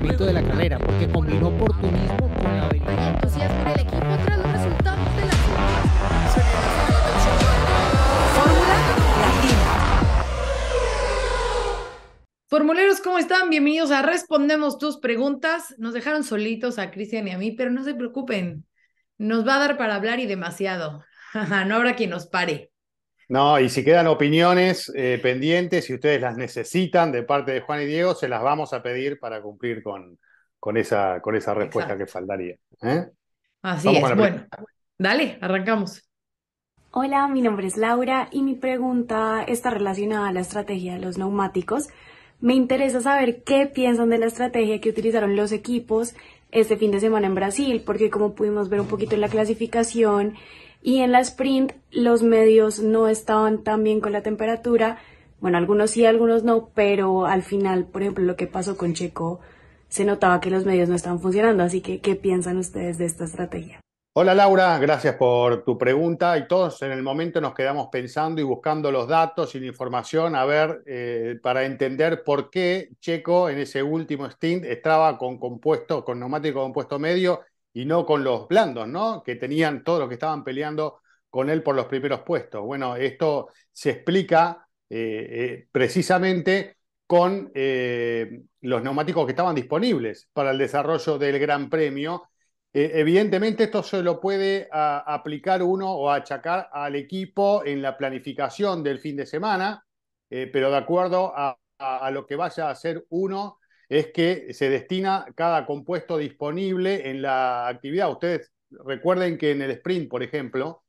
de la carrera, porque combinó oportunismo con la equipo Formuleros, ¿cómo están? Bienvenidos a Respondemos tus preguntas. Nos dejaron solitos a Cristian y a mí, pero no se preocupen. Nos va a dar para hablar y demasiado. no habrá quien nos pare. No, y si quedan opiniones eh, pendientes, si ustedes las necesitan de parte de Juan y Diego, se las vamos a pedir para cumplir con, con, esa, con esa respuesta que faltaría. ¿eh? Así es. Bueno, dale, arrancamos. Hola, mi nombre es Laura y mi pregunta está relacionada a la estrategia de los neumáticos. Me interesa saber qué piensan de la estrategia que utilizaron los equipos este fin de semana en Brasil, porque como pudimos ver un poquito en la clasificación, y en la sprint los medios no estaban tan bien con la temperatura. Bueno, algunos sí, algunos no, pero al final, por ejemplo, lo que pasó con Checo, se notaba que los medios no estaban funcionando. Así que, ¿qué piensan ustedes de esta estrategia? Hola Laura, gracias por tu pregunta y todos en el momento nos quedamos pensando y buscando los datos y la información a ver eh, para entender por qué Checo en ese último stint estaba con compuesto, con neumático compuesto medio y no con los blandos, ¿no? Que tenían todos los que estaban peleando con él por los primeros puestos. Bueno, esto se explica eh, eh, precisamente con eh, los neumáticos que estaban disponibles para el desarrollo del Gran Premio. evidentemente esto se lo puede aplicar uno o achacar al equipo en la planificación del fin de semana, pero de acuerdo a, a lo que vaya a hacer uno, es que se destina cada compuesto disponible en la actividad. Ustedes recuerden que en el sprint, por ejemplo,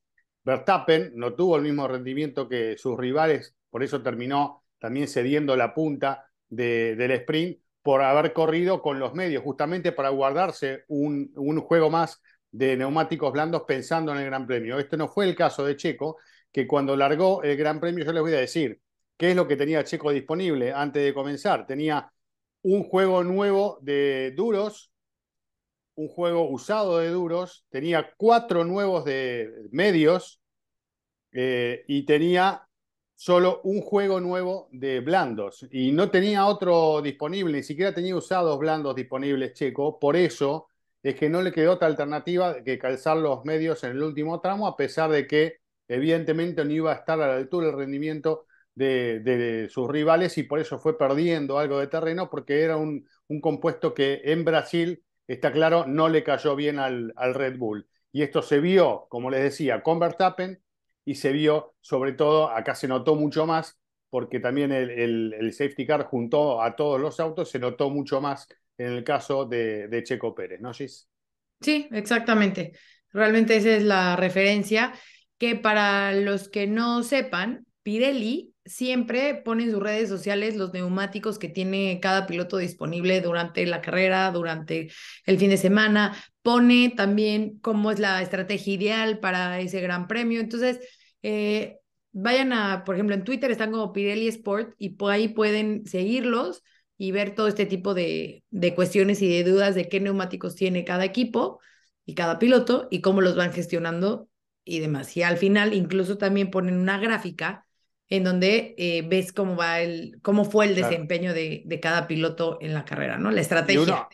Verstappen no tuvo el mismo rendimiento que sus rivales, por eso terminó también cediendo la punta del sprint por haber corrido con los medios, justamente para guardarse un, un juego más de neumáticos blandos pensando en el Gran Premio. Este no fue el caso de Checo, que cuando largó el Gran Premio, yo les voy a decir qué es lo que tenía Checo disponible antes de comenzar. Tenía un juego nuevo de duros, un juego usado de duros, tenía cuatro nuevos de medios eh, y tenía solo un juego nuevo de blandos. Y no tenía otro disponible, ni siquiera tenía usados blandos disponibles Checo, por eso es que no le quedó otra alternativa que calzar los medios en el último tramo, a pesar de que evidentemente no iba a estar a la altura del rendimiento de, sus rivales y por eso fue perdiendo algo de terreno porque era un, un compuesto que en Brasil, está claro, no le cayó bien al, al, Red Bull. Y esto se vio, como les decía, con Verstappen y se vio sobre todo, acá se notó mucho más porque también el, safety car juntó a todos los autos, se notó mucho más en el caso de, de Checo Pérez, ¿no, Gis? Sí, exactamente. Realmente esa es la referencia que para los que no sepan, Pirelli siempre pone en sus redes sociales los neumáticos que tiene cada piloto disponible durante la carrera, durante el fin de semana, pone también cómo es la estrategia ideal para ese gran premio. Entonces, eh, vayan a, por ejemplo, en Twitter están como Pirelli Sport y por ahí pueden seguirlos y ver todo este tipo de, de cuestiones y de dudas de qué neumáticos tiene cada equipo y cada piloto y cómo los van gestionando y demás. Y al final incluso también ponen una gráfica en donde eh, ves cómo va el, cómo fue el desempeño de, cada piloto en la carrera, ¿no? La estrategia.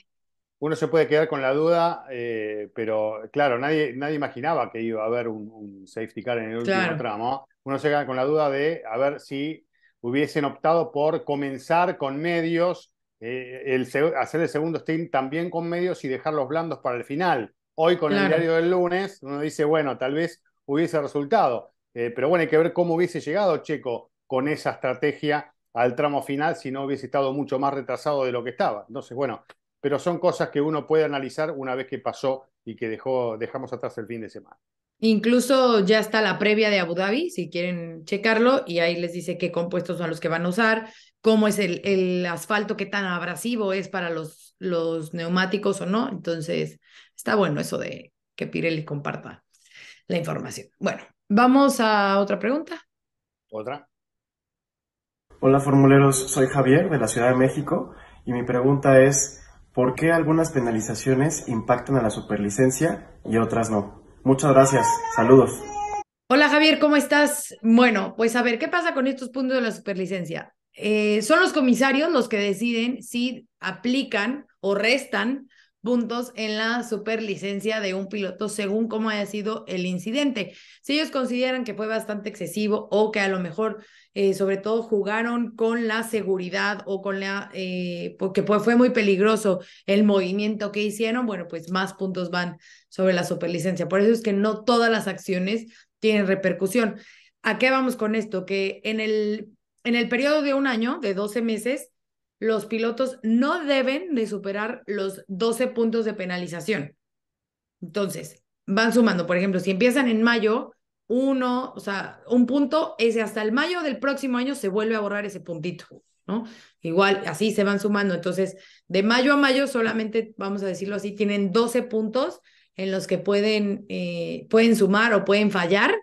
Uno, se puede quedar con la duda, eh, pero claro, nadie, nadie imaginaba que iba a haber un, safety car en el último tramo. Uno se queda con la duda de a ver si hubiesen optado por comenzar con medios, eh, el, hacer el segundo stint también con medios y dejar los blandos para el final. Hoy con el diario del lunes, uno dice, bueno, tal vez hubiese resultado. Eh, pero bueno, hay que ver cómo hubiese llegado Checo con esa estrategia al tramo final si no hubiese estado mucho más retrasado de lo que estaba. Entonces, bueno, pero son cosas que uno puede analizar una vez que pasó y que dejó, dejamos atrás el fin de semana. Incluso ya está la previa de Abu Dhabi, si quieren checarlo, y ahí les dice qué compuestos son los que van a usar, cómo es el, asfalto, qué tan abrasivo es para los, los neumáticos o no. Entonces, está bueno eso de que Pirelli comparta la información. Bueno, Vamos a otra pregunta. Otra. Hola formuleros, soy Javier de la Ciudad de México y mi pregunta es, ¿por qué algunas penalizaciones impactan a la superlicencia y otras no? Muchas gracias, saludos. Hola Javier, ¿cómo estás? Bueno, pues a ver, ¿qué pasa con estos puntos de la superlicencia? Eh, son los comisarios los que deciden si aplican o restan puntos en la superlicencia de un piloto según cómo haya sido el incidente. Si ellos consideran que fue bastante excesivo o que a lo mejor eh, sobre todo jugaron con la seguridad o con la, eh, porque fue muy peligroso el movimiento que hicieron, bueno, pues más puntos van sobre la superlicencia. Por eso es que no todas las acciones tienen repercusión. ¿A qué vamos con esto? Que en el, en el periodo de un año, de 12 meses, los pilotos no deben de superar los 12 puntos de penalización. Entonces, van sumando, por ejemplo, si empiezan en mayo, uno, o sea, un punto, ese hasta el mayo del próximo año se vuelve a borrar ese puntito, ¿no? Igual, así se van sumando. Entonces, de mayo a mayo solamente, vamos a decirlo así, tienen 12 puntos en los que pueden, eh, pueden sumar o pueden fallar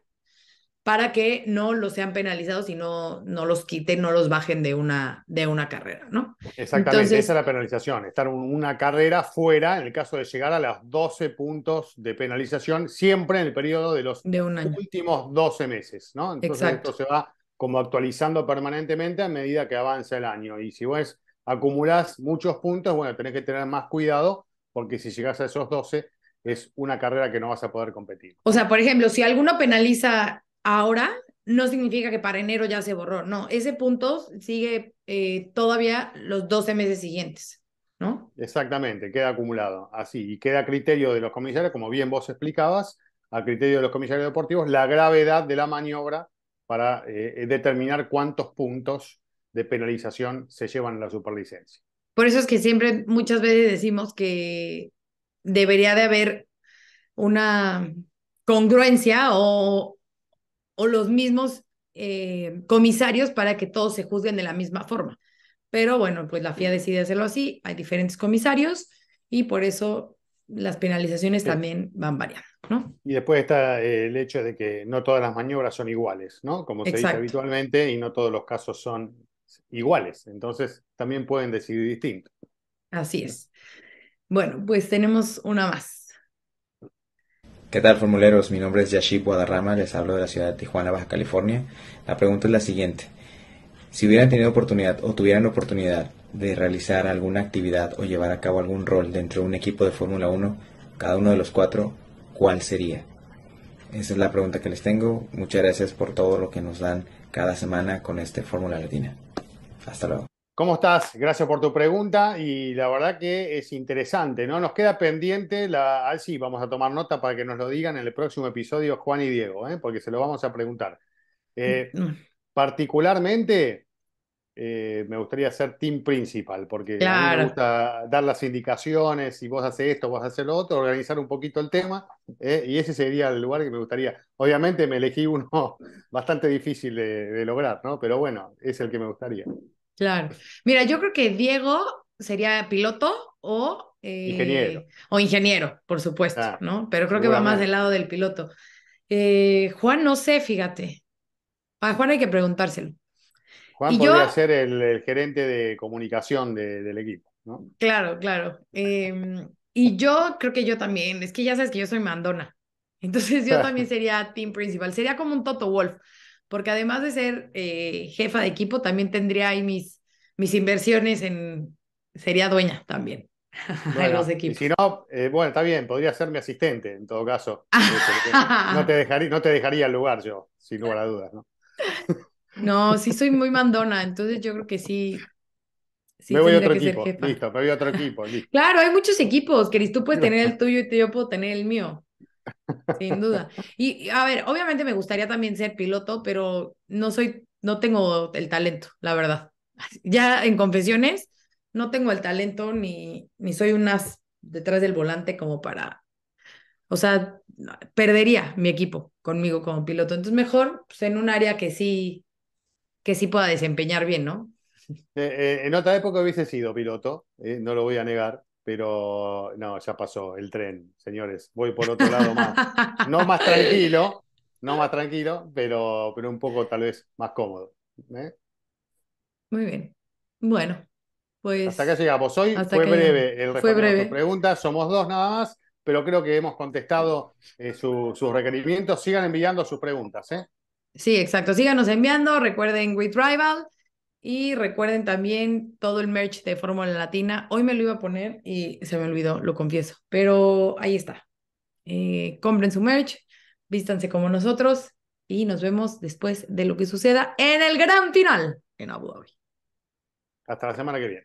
para que no los sean penalizados y no, no los quiten, no los bajen de una, de una carrera, ¿no? Exactamente, esa es la penalización, estar una carrera fuera en el caso de llegar a los 12 puntos de penalización, siempre en el periodo de los últimos 12 meses, ¿no? Entonces esto se va como actualizando permanentemente a medida que avanza el año. Y si vos acumulás muchos puntos, bueno, tenés que tener más cuidado porque si llegás a esos 12 es una carrera que no vas a poder competir. O sea, por ejemplo, si alguno penaliza ahora no significa que para enero ya se borró, no, ese punto sigue eh, todavía los 12 meses siguientes, ¿no? Exactamente, queda acumulado, así, y queda a criterio de los comisarios, como bien vos explicabas, a criterio de los comisarios deportivos, la gravedad de la maniobra para eh, eh, determinar cuántos puntos de penalización se llevan a la superlicencia. Por eso es que siempre, muchas veces decimos que debería de haber una congruencia o o los mismos eh, comisarios para que todos se juzguen de la misma forma. Pero bueno, pues la FIA decide hacerlo así, hay diferentes comisarios y por eso las penalizaciones también van variando, ¿no? Y después está eh, el hecho de que no todas las maniobras son iguales, ¿no? Como se dice habitualmente, y no todos los casos son iguales. Entonces también pueden decidir distinto. Así es. Bueno, pues tenemos una más. ¿Qué tal, formuleros? Mi nombre es Yashib Guadarrama, les hablo de la ciudad de Tijuana, Baja California. La pregunta es la siguiente. Si hubieran tenido oportunidad o tuvieran oportunidad de realizar alguna actividad o llevar a cabo algún rol dentro de un equipo de Fórmula 1, cada uno de los cuatro, ¿cuál sería? Esa es la pregunta que les tengo. Muchas gracias por todo lo que nos dan cada semana con este Fórmula Latina. Hasta luego. ¿Cómo estás? Gracias por tu pregunta y la verdad que es interesante, ¿no? Nos queda pendiente, la... Ah, sí, vamos a tomar nota para que nos lo digan en el próximo episodio Juan y Diego, ¿eh? porque se lo vamos a preguntar. Eh, mm, mm. particularmente, eh, me gustaría ser team principal, porque a mí me gusta dar las indicaciones, si vos haces esto, vos haces lo otro, organizar un poquito el tema, ¿eh? y ese sería el lugar que me gustaría. Obviamente me elegí uno bastante difícil de, de lograr, ¿no? Pero bueno, es el que me gustaría. Claro. Mira, yo creo que Diego sería piloto o... ingeniero. Eh, o ingeniero, por supuesto, ah, ¿no? Pero creo que va más del lado del piloto. Eh, Juan, no sé, fíjate. A Juan hay que preguntárselo. Juan podría ser el, gerente de comunicación del equipo, ¿no? Claro, claro. Em, y yo creo que yo también, es que ya sabes que yo soy mandona. Entonces yo también sería team principal, sería como un Toto Wolf porque además de ser eh, jefa de equipo, también tendría ahí mis, mis inversiones en, sería dueña también. de los equipos. si no, eh, bueno, está bien, podría ser mi asistente en todo caso. Eh, no, te dejaría, no te dejaría el lugar yo, sin lugar a dudas, ¿no? no, sí soy muy mandona, entonces yo creo que sí, me voy a otro equipo, listo, me voy a otro equipo. Claro, hay muchos equipos, Cris, tú puedes tener el tuyo y yo puedo tener el mío. Sin duda. Y a ver, obviamente me gustaría también ser piloto, pero no soy, no tengo el talento, la verdad. Ya en confesiones, no tengo el talento ni, ni soy unas detrás del volante como para, o sea, perdería mi equipo conmigo como piloto. Entonces mejor pues, en un área que sí, que sí pueda desempeñar bien, ¿no? Eh, eh, en otra época hubiese sido piloto, eh, no lo voy a negar pero no, ya pasó el tren, señores. Voy por otro lado más, no más tranquilo, no más tranquilo, pero, pero un poco tal vez más cómodo. ¿eh? Muy bien. Bueno, pues. Hasta acá llegamos. Hoy fue breve el fue De preguntas. Somos dos nada más, pero creo que hemos contestado eh, sus requerimientos. Sigan enviando sus preguntas. ¿eh? Sí, exacto. Síganos enviando. Recuerden, rival y recuerden también todo el merch de Fórmula Latina. Hoy me lo iba a poner y se me olvidó, lo confieso. Pero ahí está. Eh, compren su merch, vístanse como nosotros y nos vemos después de lo que suceda en el gran final en Abu Dhabi. Hasta la semana que viene.